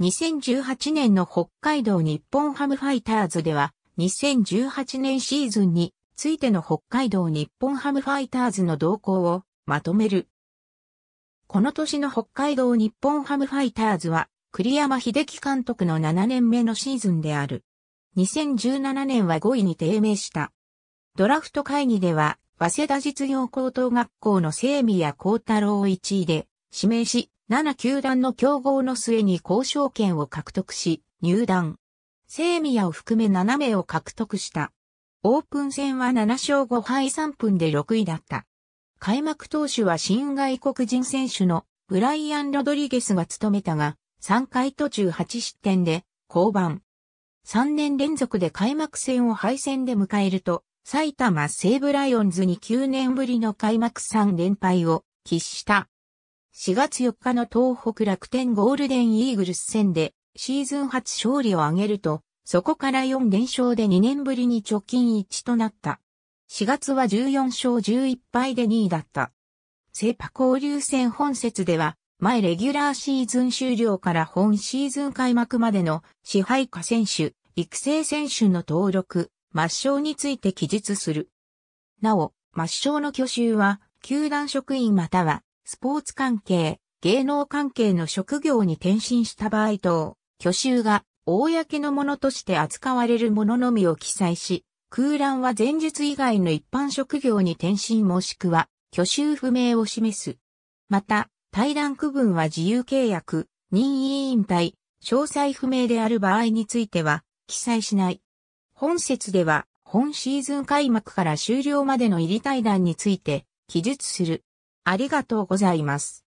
2018年の北海道日本ハムファイターズでは、2018年シーズンについての北海道日本ハムファイターズの動向をまとめる。この年の北海道日本ハムファイターズは、栗山秀樹監督の7年目のシーズンである。2017年は5位に低迷した。ドラフト会議では、早稲田実業高等学校の生宮幸太郎を1位で指名し、7球団の競合の末に交渉権を獲得し、入団。セーミアを含め7名を獲得した。オープン戦は7勝5敗3分で6位だった。開幕投手は新外国人選手のブライアン・ロドリゲスが務めたが、3回途中8失点で降板。3年連続で開幕戦を敗戦で迎えると、埼玉西武ライオンズに9年ぶりの開幕3連敗を喫した。4月4日の東北楽天ゴールデンイーグルス戦でシーズン初勝利を挙げると、そこから4連勝で2年ぶりに貯金1となった。4月は14勝11敗で2位だった。セパ交流戦本節では、前レギュラーシーズン終了から本シーズン開幕までの支配下選手、育成選手の登録、抹消について記述する。なお、抹消の去就は、球団職員またはスポーツ関係、芸能関係の職業に転身した場合等、挙手が公のものとして扱われるもののみを記載し、空欄は前述以外の一般職業に転身もしくは、挙手不明を示す。また、対談区分は自由契約、任意引退、詳細不明である場合については、記載しない。本節では、本シーズン開幕から終了までの入り対談について、記述する。ありがとうございます。